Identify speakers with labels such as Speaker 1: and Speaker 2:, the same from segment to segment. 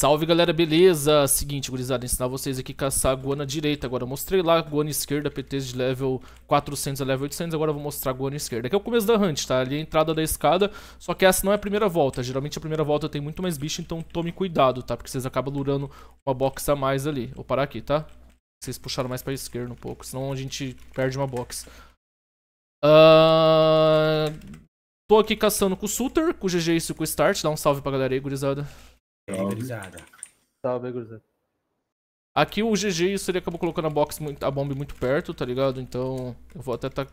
Speaker 1: Salve galera, beleza? Seguinte, gurizada, ensinar vocês aqui a caçar a guana direita agora. Eu mostrei lá a guana esquerda, PTs de level 400 a level 800, agora eu vou mostrar a guana esquerda. Aqui é o começo da hunt, tá? Ali é a entrada da escada, só que essa não é a primeira volta. Geralmente a primeira volta tem muito mais bicho, então tome cuidado, tá? Porque vocês acabam lurando uma box a mais ali. Vou parar aqui, tá? Vocês puxaram mais pra esquerda um pouco, senão a gente perde uma box. Uh... Tô aqui caçando com o Suter, com o GG e com o Start. Dá um salve pra galera aí, gurizada. Obrigado. É Salve, Cruzado. Aqui o GG, isso ele acabou colocando a box, a bomba muito perto, tá ligado? Então eu vou até tá.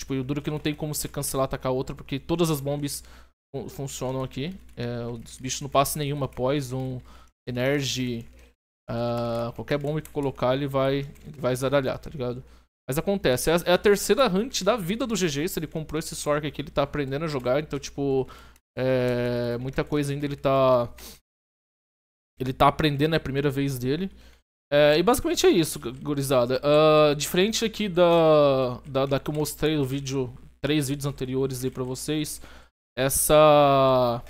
Speaker 1: Tipo, o duro é que não tem como você cancelar, atacar outra, porque todas as bombas fun funcionam aqui. É, os bichos não passam nenhuma, Poison, Energy, uh, qualquer bomba que colocar ele vai, ele vai zaralhar, tá ligado? Mas acontece, é a, é a, terceira hunt da vida do GG, se ele comprou esse Sork aqui, ele tá aprendendo a jogar, então tipo, é, muita coisa ainda ele tá ele tá aprendendo, é a primeira vez dele. É, e basicamente é isso, gurizada. Uh, diferente aqui da, da, da, que eu mostrei no vídeo, três vídeos anteriores aí pra vocês, essa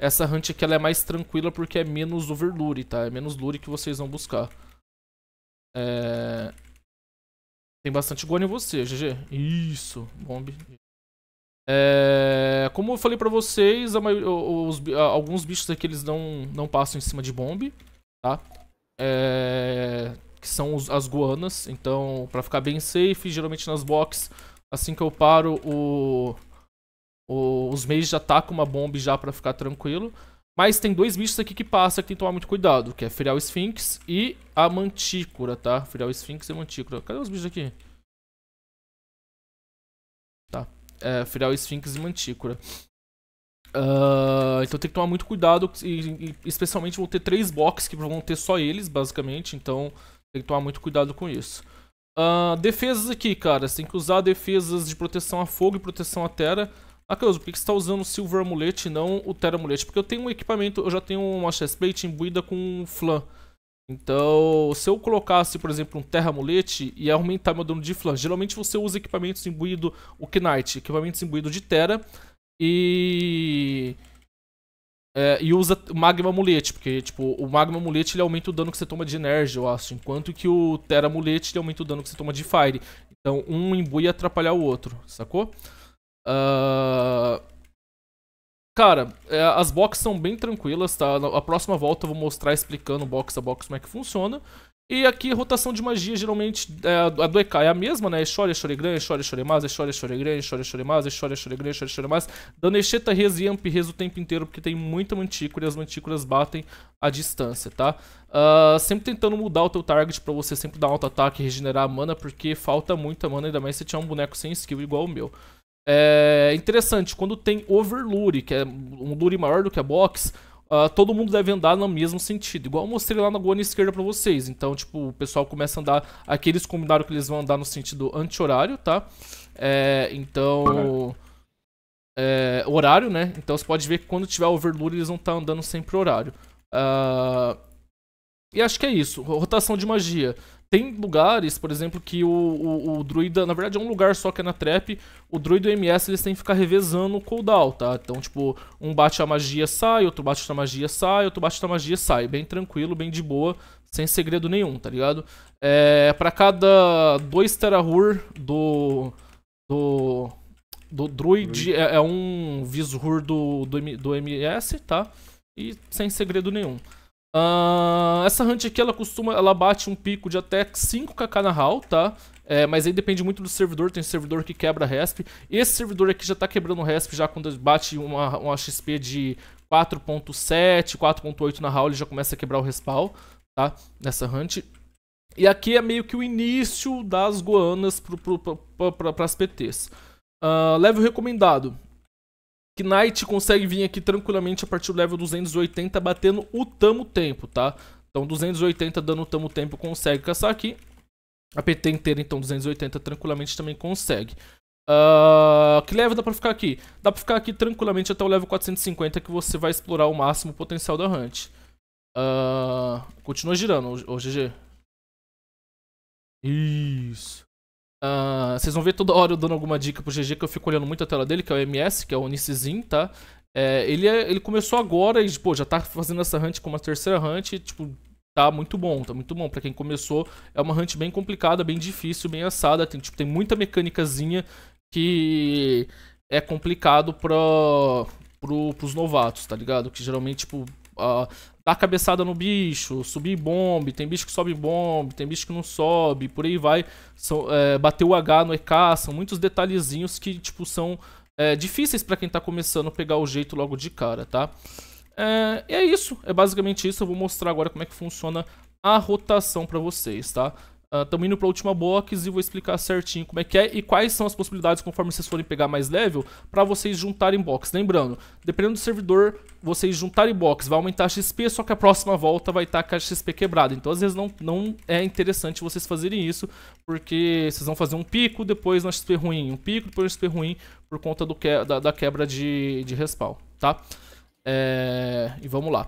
Speaker 1: essa hunt aqui ela é mais tranquila porque é menos overlure, tá? É menos lure que vocês vão buscar. É... Tem bastante guano em você, GG. Isso, bombe. É, como eu falei pra vocês, os, alguns bichos aqui eles não, não passam em cima de bombe, tá? É, que são os, as guanas, então pra ficar bem safe, geralmente nas boxes, assim que eu paro, o, o, os meios já tacam uma bomba já pra ficar tranquilo. Mas tem dois bichos aqui que passa que tem que tomar muito cuidado, que é Ferial Sphinx e a Mantícora, tá? Ferial Sphinx e Mantícora. Cadê os bichos aqui? é, Feral Sphinx e Mantícora. Uh, então tem que tomar muito cuidado, e, e, especialmente vão ter três boxes que vão ter só eles, basicamente, então tem que tomar muito cuidado com isso. Uh, defesas aqui, cara, você tem que usar defesas de proteção a fogo e proteção a terra. Ah, Carlos, por que, você está usando o Silver Amulete e não o Terra Amulete? Porque eu tenho um equipamento, eu já tenho uma chestplate imbuída com flan. Então, se eu colocasse, por exemplo, um Terra Mulete e aumentar meu dano de flan, geralmente você usa equipamentos imbuído o Knight, equipamentos imbuído de Terra e é, e usa Magma Mulete, porque tipo, o Magma Mulete ele aumenta o dano que você toma de Energy, eu acho, enquanto que o Terra Mulete ele aumenta o dano que você toma de Fire. Então, um imbui atrapalhar o outro, sacou? Ahn... Uh... Cara, é, as boxes são bem tranquilas, tá? A próxima volta eu vou mostrar explicando box a box como é que funciona. E aqui, rotação de magia, geralmente, é, a do EK é a mesma, né? Shore, Shoregram, Shore, Shoremaz, Shore, Shoregram, Shore, Shoremaz, Shore, Shoregram, Shore, Shoremaz. Dando Exeta, Rez e Amp Rez o tempo inteiro, porque tem muita mantícora e as mantícoras batem a distância, tá? Uh, sempre tentando mudar o teu target pra você sempre dar alto ataque e regenerar a mana, porque falta muita mana, ainda mais se tiver um boneco sem skill igual o meu. É interessante, quando tem overlure, que é um lure maior do que a box, Uh, todo mundo deve andar no mesmo sentido. Igual eu mostrei lá na gona esquerda pra vocês. Então, tipo, o pessoal começa a andar... Aqui eles combinaram que eles vão andar no sentido anti-horário, tá? É, então... É, horário, né? Então você pode ver que quando tiver overlure eles vão estar tá andando sempre horário. Uh, e acho que é isso. Rotação de magia. Tem lugares, por exemplo, que o, o, o, druida. Na verdade, é um lugar só que é na trap. O druida e o MS eles têm que ficar revezando o cooldown, tá? Então, tipo, um bate a magia sai, outro bate a magia sai, outro bate a magia sai. Bem tranquilo, bem de boa, sem segredo nenhum, tá ligado? É, para cada 2 terahur do. do. do druid é, é um visur do, do, do MS, tá? E sem segredo nenhum. Uh, essa Hunt aqui, ela costuma, ela bate um pico de até 5kk na HAL, tá? É, mas aí depende muito do servidor, tem um servidor que quebra RESP. Esse servidor aqui já tá quebrando RESP já quando bate uma, uma XP de 4.7, 4.8 na HAL, ele já começa a quebrar o respawn, tá? Nessa Hunt. E aqui é meio que o início das Goanas para as PTs. Uh, level recomendado. Knight consegue vir aqui tranquilamente a partir do level 280 batendo o Tamo Tempo, tá? Então 280 dando o Tamo Tempo consegue caçar aqui. A PT inteira, então 280 tranquilamente também consegue. Uh, que level dá pra ficar aqui? Dá pra ficar aqui tranquilamente até o level 450 que você vai explorar o máximo potencial da Hunt. Uh, continua girando, ô, ô GG. Isso. Uh, vocês vão ver toda hora eu dando alguma dica pro GG, que eu fico olhando muito a tela dele, que é o MS, que é o Nissin, tá? É, ele, é, ele começou agora e, pô, já tá fazendo essa hunt como a terceira hunt, e, tipo, tá muito bom, tá muito bom. para quem começou, é uma hunt bem complicada, bem difícil, bem assada, tem, tipo, tem muita mecânicazinha que é complicado pra, pro, pros novatos, tá ligado? Que geralmente, tipo, a, dar cabeçada no bicho, subir bombe, tem bicho que sobe bombe, tem bicho que não sobe, por aí vai. São, é, bater o H no EK, são muitos detalhezinhos que, tipo, são é, difíceis para quem tá começando a pegar o jeito logo de cara, tá? É, e é isso, é basicamente isso. Eu vou mostrar agora como é que funciona a rotação para vocês, tá? Estamos ah, uh, indo para a última box e vou explicar certinho como é que é e quais são as possibilidades conforme vocês forem pegar mais level para vocês juntarem box. Lembrando, dependendo do servidor, vocês juntarem box vai aumentar a XP, só que a próxima volta vai estar tá com a XP quebrada. Então às vezes não, não é interessante vocês fazerem isso, porque vocês vão fazer um pico, depois uma XP ruim, um pico, depois uma XP ruim, por conta do que, da, da quebra de, de respawn, tá? É, e vamos lá.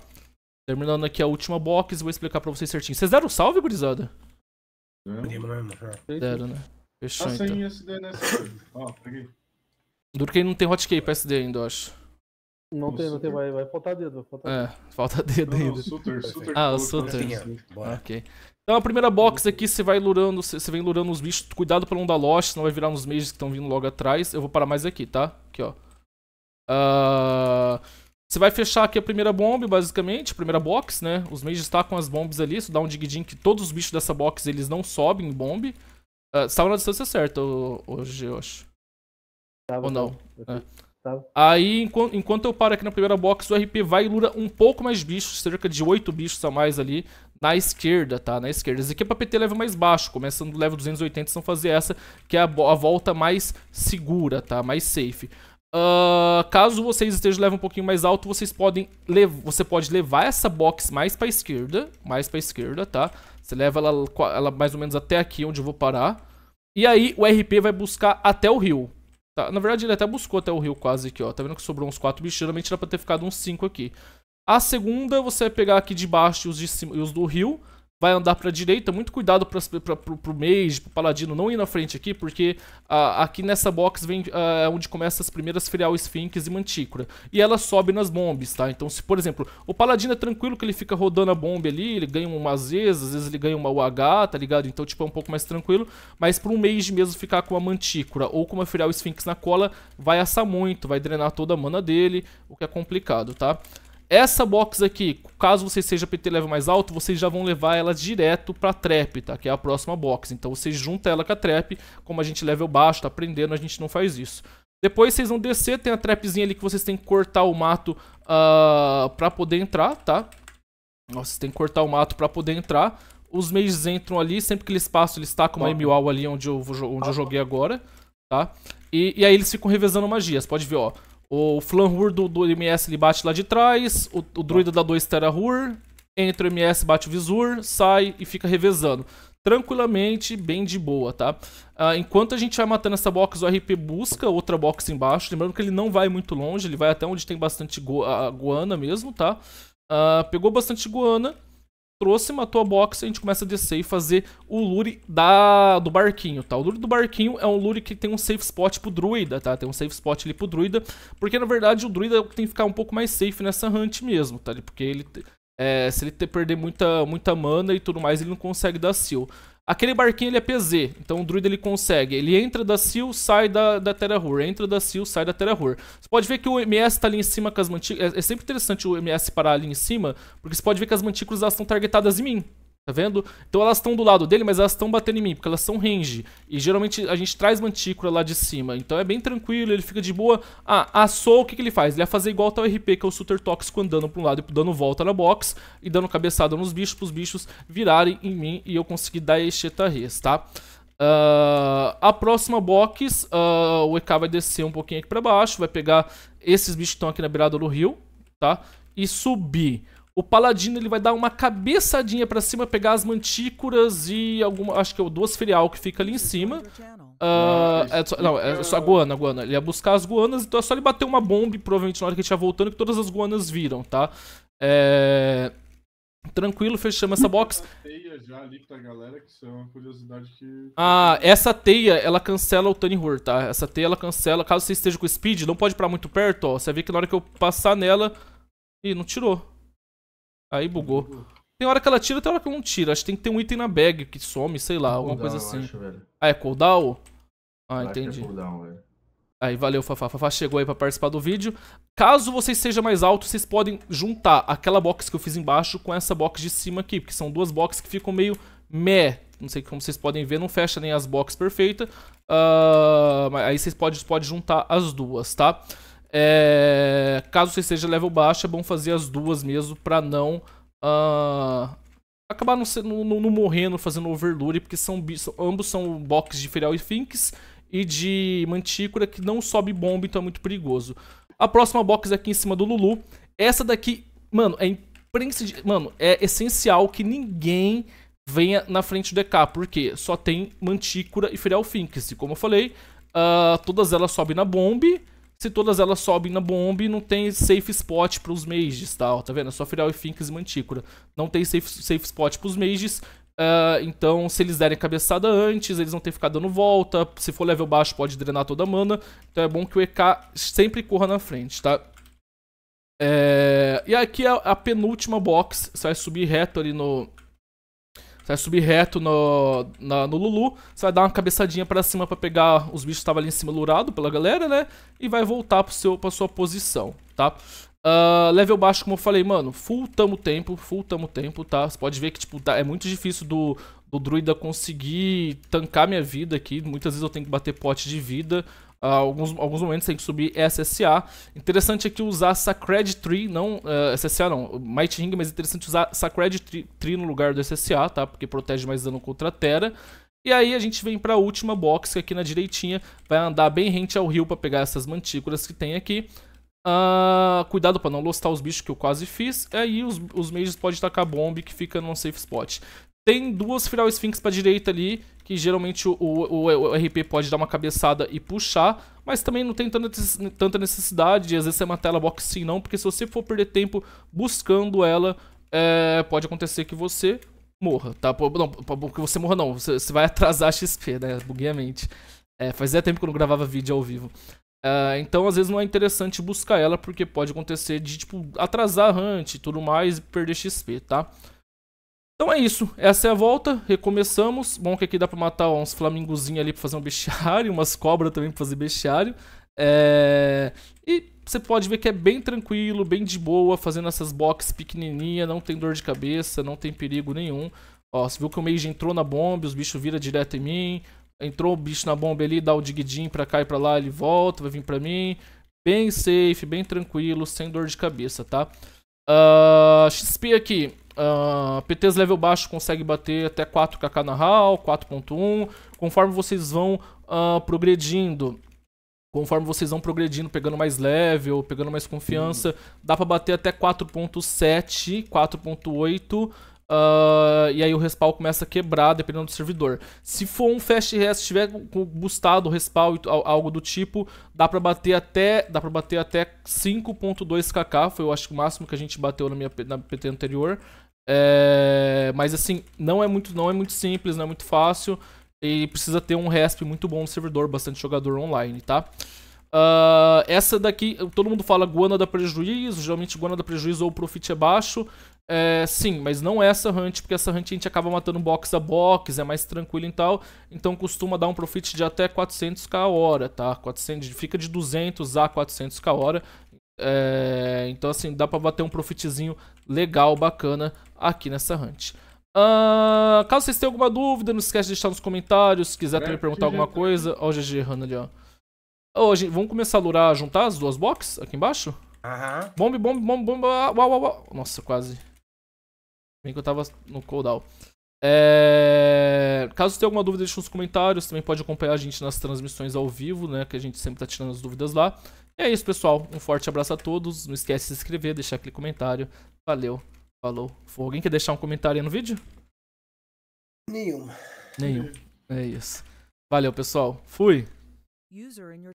Speaker 1: Terminando aqui a última box, vou explicar para vocês certinho. Vocês deram salve, gurizada? Primo mesmo, já. É. Zero, né? Fechou, tá sem então. SD nessa. Né? Ó, peguei. Duro que ele não tem hotkey pra SD ainda, eu acho. Não tem, não tem, vai, vai faltar dedo. Vai faltar é, dedo. É, falta dedo não, ainda. Não, Suter, Suter ah, o Suter. Assim, Bora. Ah, ok. Então a primeira box aqui você vai lurando, você vem lurando os bichos. Cuidado pra não dar lost, senão vai virar uns mages que estão vindo logo atrás. Eu vou parar mais aqui, tá? Aqui, ó. Ahn... Uh... Você vai fechar aqui a primeira bomba, basicamente, primeira box, né? Os mages com as bombas ali, isso dá um digidin que todos os bichos dessa box, eles não sobem em bomba. Uh, estava na distância certa hoje, eu acho. Tava, Ou não? É. Aí, enquanto, enquanto, eu paro aqui na primeira box, o RP vai e lura um pouco mais bichos, cerca de 8 bichos a mais ali, na esquerda, tá? Na esquerda. Esse aqui é pra PT level mais baixo, começando no level 280, vocês vão fazer essa, que é a, a volta mais segura, tá? Mais safe. Uh, caso vocês estejam levando um pouquinho mais alto, vocês podem você pode levar essa box mais para esquerda, mais para esquerda, tá? Você leva ela, ela, mais ou menos até aqui onde eu vou parar. E aí o RP vai buscar até o rio. Tá? Na verdade ele até buscou até o rio quase aqui, ó. Tá vendo que sobrou uns 4 bichos, geralmente era para ter ficado uns 5 aqui. A segunda você vai pegar aqui de baixo e os, de cima, e os do rio vai andar para a direita, muito cuidado para o Mage, para o Paladino não ir na frente aqui, porque ah, aqui nessa box vem a, ah, é onde começam as primeiras Ferial Sphinx e Mantícora. E ela sobe nas bombes, tá? Então, se por exemplo, o Paladino é tranquilo que ele fica rodando a bomba ali, ele ganha umas vezes, às vezes ele ganha uma UH, tá ligado? Então, tipo, é um pouco mais tranquilo, mas para um Mage mesmo ficar com uma Mantícora ou com uma Ferial Sphinx na cola, vai assar muito, vai drenar toda a mana dele, o que é complicado, tá? Essa box aqui, caso você seja PT level mais alto, vocês já vão levar ela direto pra trap, tá? Que é a próxima box. Então você junta ela com a trap, como a gente level baixo, tá aprendendo, a gente não faz isso. Depois vocês vão descer, tem a trapzinha ali que vocês têm que cortar o mato uh, pra poder entrar, tá? Nossa, vocês têm que cortar o mato pra poder entrar. Os mages entram ali, sempre que eles passam, eles tacam uma MWAL ali onde eu, onde eu joguei agora, tá? E, e aí eles ficam revezando magias, pode ver, ó. O Flanhur do, do MS ele bate lá de trás, o, o druida dá dois Terahur, entra o MS, bate o Visur, sai e fica revezando. Tranquilamente, bem de boa, tá? Uh, enquanto a gente vai matando essa box, o RP busca outra box embaixo. Lembrando que ele não vai muito longe, ele vai até onde tem bastante go guana mesmo, tá? Uh, pegou bastante guana, Trouxe, matou a box, a gente começa a descer e fazer o lure da, do barquinho, tá? O lure do barquinho é um lure que tem um safe spot pro druida, tá? Tem um safe spot ali pro druida, porque na verdade o druida é tem que ficar um pouco mais safe nessa hunt mesmo, tá? Porque ele, é, se ele perder muita, muita mana e tudo mais, ele não consegue dar seal. Aquele barquinho ele é PZ, então o druida ele consegue. Ele entra da Seal, sai da, da Terahur. Entra da Seal, sai da Terahur. Você pode ver que o MS tá ali em cima com as mantículas. É, é sempre interessante o MS parar ali em cima, porque você pode ver que as mantículas elas estão targetadas em mim. Tá vendo? Então elas estão do lado dele, mas elas estão batendo em mim, porque elas são range. E geralmente a gente traz mantícora lá de cima. Então é bem tranquilo, ele fica de boa. Ah, assou, o que, que ele faz? Ele vai fazer igual tal RP, que é o Super Tóxico, andando pra um lado e dando volta na box. E dando cabeçada nos bichos, pros bichos virarem em mim e eu conseguir dar Exeta Res, tá? Uh, a próxima box, uh, o EK vai descer um pouquinho aqui pra baixo, vai pegar esses bichos que estão aqui na beirada do rio, tá? E subir. O paladino ele vai dar uma cabeçadinha para cima, pegar as mantícoras e alguma, acho que é o duas ferial que fica ali em cima. Uh, é só, não, é só a guana, a guana. Ele ia buscar as guanas, então é só ele bater uma bomba, provavelmente na hora que ele estiver voltando, que todas as guanas viram, tá? É... Tranquilo, fechamos essa box. São, é que... Ah, essa teia, ela cancela o Tony Hur, tá? Essa teia, ela cancela. Caso você esteja com speed, não pode parar muito perto, ó. Você vê que na hora que eu passar nela... Ih, não tirou. Aí bugou. Tem hora que ela tira, tem hora que ela não tira. Acho que tem que ter um item na bag que some, sei lá, alguma coisa assim. ah, é cooldown? Ah, entendi. É aí, valeu, Fafá. Fafá chegou aí pra participar do vídeo. Caso vocês seja mais alto, vocês podem juntar aquela box que eu fiz embaixo com essa box de cima aqui, porque são duas boxes que ficam meio meh. Não sei como vocês podem ver, não fecha nem as boxes perfeitas. Ah, uh, aí vocês podem pode juntar as duas, tá? É, caso você esteja level baixo, é bom fazer as duas mesmo pra não uh, acabar não, não, não, morrendo fazendo overlure, porque são, são ambos são boxes de Feral e Finks e de Mantícora que não sobe bomba, então é muito perigoso. A próxima box é aqui em cima do Lulu. Essa daqui, mano, é Mano, é essencial que ninguém venha na frente do EK, porque só tem Mantícora e Feral Finks. E como eu falei, uh, todas elas sobem na bomba se todas elas sobem na bomba e não tem safe spot para os mages, ó tá vendo? É só Ferial e Finks e Mantícora. Não tem safe, safe spot para os mages, uh, então se eles derem cabeçada antes, eles vão ter que ficar dando volta, se for level baixo pode drenar toda a mana, então é bom que o EK sempre corra na frente, tá? É... E aqui é a penúltima box, você vai subir reto ali no, vai subir reto no, na, no Lulu, você vai dar uma cabeçadinha para cima para pegar os bichos que estavam ali em cima lurado pela galera, né? E vai voltar pro seu, pra sua posição, tá? Uh, level baixo, como eu falei, mano, full tamo tempo, full tamo tempo, tá? Você pode ver que, tipo, tá, é muito difícil do, do druida conseguir tancar minha vida aqui. Muitas vezes eu tenho que bater pote de vida. Uh, alguns, alguns momentos tem que subir SSA. É interessante aqui usar Sacred Tree, não uh, eh, SSA não, Might Ring, mas é interessante usar Sacred Tree, Tree no lugar do SSA, tá? Porque protege mais dano contra Terra. E aí a gente vem para a última box, que aqui na direitinha vai andar bem rente ao rio para pegar essas mantículas que tem aqui. Uh, cuidado para não lostar os bichos que eu quase fiz. E aí os, os mages podem tacar bomba que fica num safe spot. Tem duas Firal Sphinx pra direita ali que geralmente o, o, o, RP pode dar uma cabeçada e puxar, mas também não tem tanta, tanta necessidade, às vezes é uma tela boxing não, porque se você for perder tempo buscando ela, é, pode acontecer que você morra, tá? Não, porque você morra não, você, você vai atrasar a XP, né? Buguei a mente. É, fazia tempo que eu não gravava vídeo ao vivo. É, então, às vezes não é interessante buscar ela, porque pode acontecer de, tipo, atrasar a hunt e tudo mais e perder XP, tá? Então é isso, essa é a volta, recomeçamos. Bom que aqui dá pra matar uns flamingozinhos ali pra fazer um bestiário, umas cobras também pra fazer bestiário. É... E você pode ver que é bem tranquilo, bem de boa, fazendo essas boxes pequenininha, não tem dor de cabeça, não tem perigo nenhum. Ó, você viu que o Mage entrou na bomba, os bichos viram direto em mim. Entrou o bicho na bomba ali, dá o digidin pra cá e pra lá, ele volta, vai vir pra mim. Bem safe, bem tranquilo, sem dor de cabeça, tá? Uh, ah, XP aqui, Uh, ah, PTs level baixo consegue bater até 4kk na HAL, 4.1. Conforme vocês vão uh, progredindo, conforme vocês vão progredindo, pegando mais level, pegando mais confiança, dá para bater até 4.7, 4.8. Uh, e aí o respawn começa a quebrar, dependendo do servidor. Se for um fast rest, tiver boostado o respawn, algo do tipo, dá pra bater até, dá bater até 5.2kk, foi eu acho o máximo que a gente bateu na minha na PT anterior. É, mas assim, não é, muito, não é muito simples, não é muito fácil. E precisa ter um RESP muito bom no servidor, bastante jogador online, tá? Uh, essa daqui, todo mundo fala Guana dá prejuízo, geralmente Guana dá prejuízo ou o profit é baixo. É, sim, mas não é essa hunt, porque essa hunt a gente acaba matando box a box, é mais tranquilo e tal. Então costuma dar um profit de até 400k a hora, tá? 400, fica de 200 a 400k a hora. É, então, assim, dá pra bater um profitzinho legal, bacana aqui nessa hunt. Uh, caso vocês tenham alguma dúvida, não esquece de deixar nos comentários. Se quiser é, também perguntar alguma tá coisa. Ó, o GG errando ali, ó. Oh, gente, vamos começar a lurar, juntar as duas boxes aqui embaixo? Aham. Uhum. Bombe, bombe, bombe, bomba. Uau, uau, uau. Nossa, quase. Bem que eu tava no cooldown. É... Caso tenha alguma dúvida, deixe nos comentários. Também pode acompanhar a gente nas transmissões ao vivo, né? Que a gente sempre tá tirando as dúvidas lá. E é isso, pessoal. Um forte abraço a todos. Não esquece de se inscrever, deixar aquele comentário. Valeu, falou. foi Alguém quer deixar um comentário aí no vídeo? Nenhum. Nenhum. É isso. Valeu, pessoal. Fui.